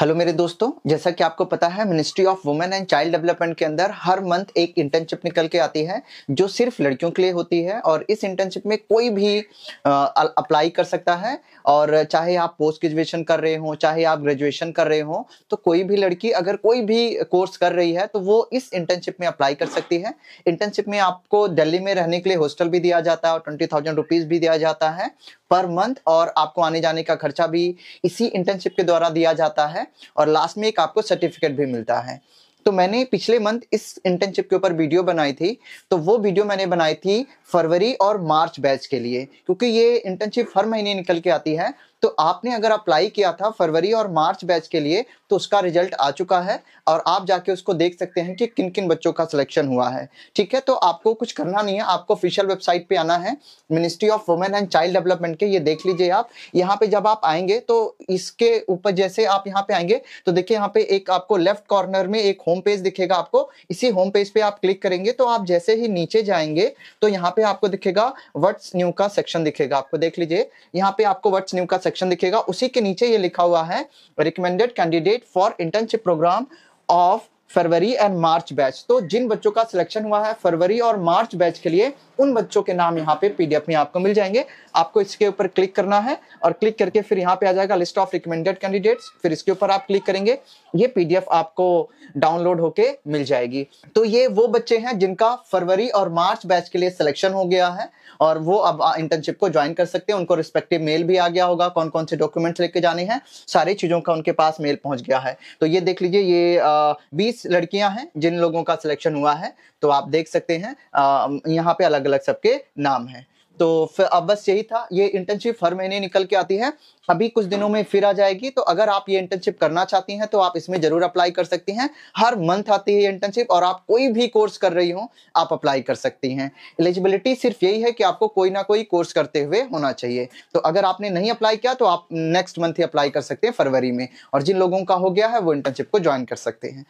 hello मेरे दोस्तों जैसा कि आपको पता है ministry of women and child development के अंदर हर मंथ एक इंटर्नशिप निकल के आती है जो सिर्फ लड़कियों के लिए होती है और इस इंटर्नशिप में कोई भी अप्लाई कर सकता है और चाहे आप पोस्ट ग्रेजुएशन कर रहे हो चाहे आप ग्रेजुएशन कर रहे हो तो कोई भी लड़की अगर कोई भी कोर्स कर रही है तो वो इस इंटर्नशिप में अप्लाई कर सकती है इंटर्नशिप में आपको दिल्ली में रहने के लिए हॉस्टल भी दिया जाता है और ट्वेंटी थाउजेंड रुपीज़ भी दिया जाता है पर मंथ और आपको आने जाने का खर्चा भी इसी इंटर्नशिप के द्वारा दिया जाता है और लास्ट में एक आपको सर्टिफिकेट भी मिलता है तो मैंने पिछले मंथ इस इंटर्नशिप के ऊपर वीडियो बनाई थी तो वो वीडियो मैंने बनाई थी फरवरी और मार्च बैच के लिए क्योंकि ये इंटर्नशिप हर महीने निकल के आती है तो आपने अगर अप्लाई किया था फरवरी और मार्च बैच के लिए तो उसका रिजल्ट आ चुका है और आप जाके उसको देख सकते हैं कि किन किन बच्चों का सिलेक्शन हुआ है ठीक है तो आपको कुछ करना नहीं है आपको ऑफिशियल वेबसाइट पे आना है ministry of women and child development के ये देख लीजिए आप यहाँ पे जब आप आएंगे तो इसके ऊपर जैसे आप यहाँ पे आएंगे तो देखिये यहाँ पे एक आपको लेफ्ट कॉर्नर में एक होम पेज दिखेगा आपको इसी होम पेज पे आप क्लिक करेंगे तो आप जैसे ही नीचे जाएंगे तो यहाँ पे आपको दिखेगा वर्ड्स न्यू का सेक्शन दिखेगा आपको देख लीजिए यहाँ पे आपको वर्ड्स न्यू का सेक्शन सेक्शन दिखेगा उसी के नीचे ये लिखा हुआ है recommended candidate for internship program of February and March batch तो जिन बच्चों का सिलेक्शन हुआ है फरवरी और मार्च बैच के लिए उन बच्चों के नाम यहाँ पे पीडीएफ में आपको मिल जाएंगे आपको इसके ऊपर क्लिक करना है और क्लिक करके फिर यहाँ पे आ जाएगा लिस्ट ऑफ रिकमेंडेड कैंडिडेट्स फिर इसके ऊपर आप क्लिक करेंगे ये पीडीएफ आपको डाउनलोड होके मिल जाएगी तो ये वो बच्चे हैं जिनका फरवरी और मार्च बैच के लिए सिलेक्शन हो गया है और वो अब इंटर्नशिप को ज्वाइन कर सकते हैं उनको रिस्पेक्टिव मेल भी आ गया होगा कौन कौन से डॉक्यूमेंट्स लेके जाने हैं सारी चीज़ों का उनके पास मेल पहुंच गया है तो ये देख लीजिए ये बीस लड़कियां हैं जिन लोगों का सिलेक्शन हुआ है तो आप देख सकते हैं यहाँ पे अलग अलग सबके नाम हैं तो फिर अब बस यही था ये इंटर्नशिप हर महीने निकल के आती है अभी कुछ दिनों में फिर आ जाएगी तो अगर आप ये इंटर्नशिप करना चाहती हैं तो आप इसमें जरूर अप्लाई कर सकती हैं हर मंथ आती है ये इंटर्नशिप और आप कोई भी कोर्स कर रही हो आप अप्लाई कर सकती हैं एलिजिबिलिटी सिर्फ यही है कि आपको कोई ना कोई कोर्स करते हुए होना चाहिए तो अगर आपने नहीं अप्लाई किया तो आप नेक्स्ट मंथ ही अप्लाई कर सकते हैं फरवरी में और जिन लोगों का हो गया है वो इंटर्नशिप को ज्वाइन कर सकते हैं